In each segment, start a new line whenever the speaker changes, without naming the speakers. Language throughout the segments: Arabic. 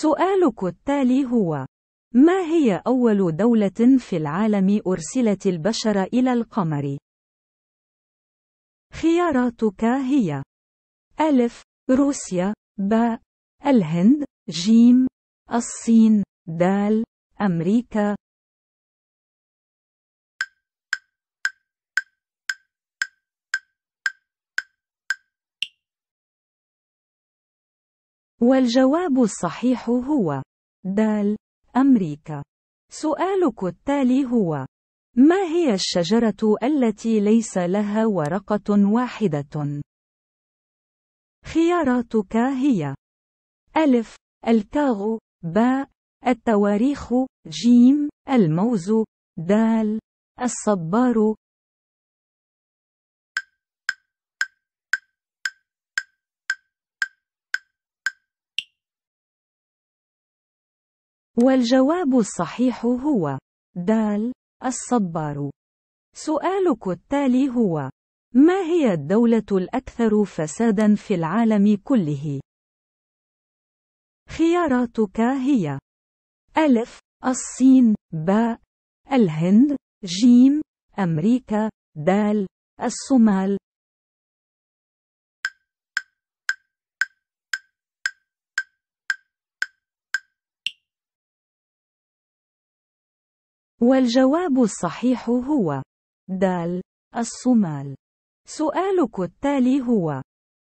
سؤالك التالي هو: ما هي أول دولة في العالم أرسلت البشر إلى القمر؟ خياراتك هي: ألف روسيا ب الهند ج الصين د أمريكا والجواب الصحيح هو د أمريكا سؤالك التالي هو ما هي الشجرة التي ليس لها ورقة واحدة؟ خياراتك هي ألف الكاغو باء التواريخ جيم الموز دال الصبار والجواب الصحيح هو د الصبار سؤالك التالي هو ما هي الدولة الأكثر فسادا في العالم كله؟ خياراتك هي ألف الصين باء الهند جيم أمريكا دال الصومال والجواب الصحيح هو د الصمال سؤالك التالي هو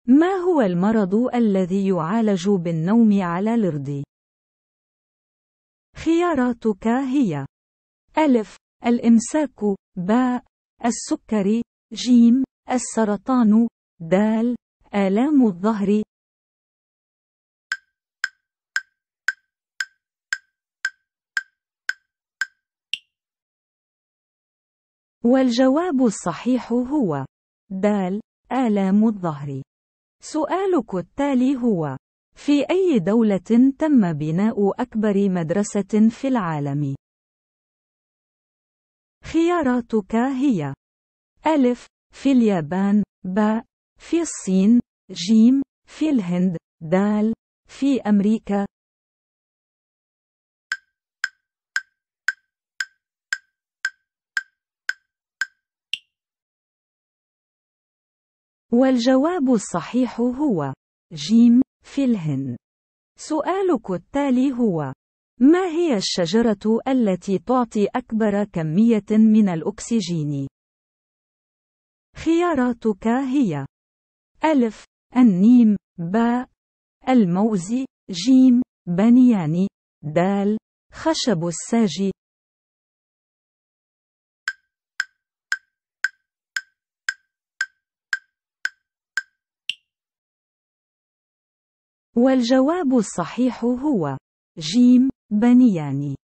ما هو المرض الذي يعالج بالنوم على الارض خياراتك هي ألف الإمساك باء السكري جيم السرطان دال آلام الظهر والجواب الصحيح هو د آلام الظهر سؤالك التالي هو في أي دولة تم بناء أكبر مدرسة في العالم؟ خياراتك هي ألف في اليابان ب في الصين ج في الهند د في أمريكا والجواب الصحيح هو جيم الهن. سؤالك التالي هو ما هي الشجرة التي تعطي أكبر كمية من الأكسجين؟ خياراتك هي ألف النيم باء الموز جيم بنيان دال خشب الساج والجواب الصحيح هو جيم بنياني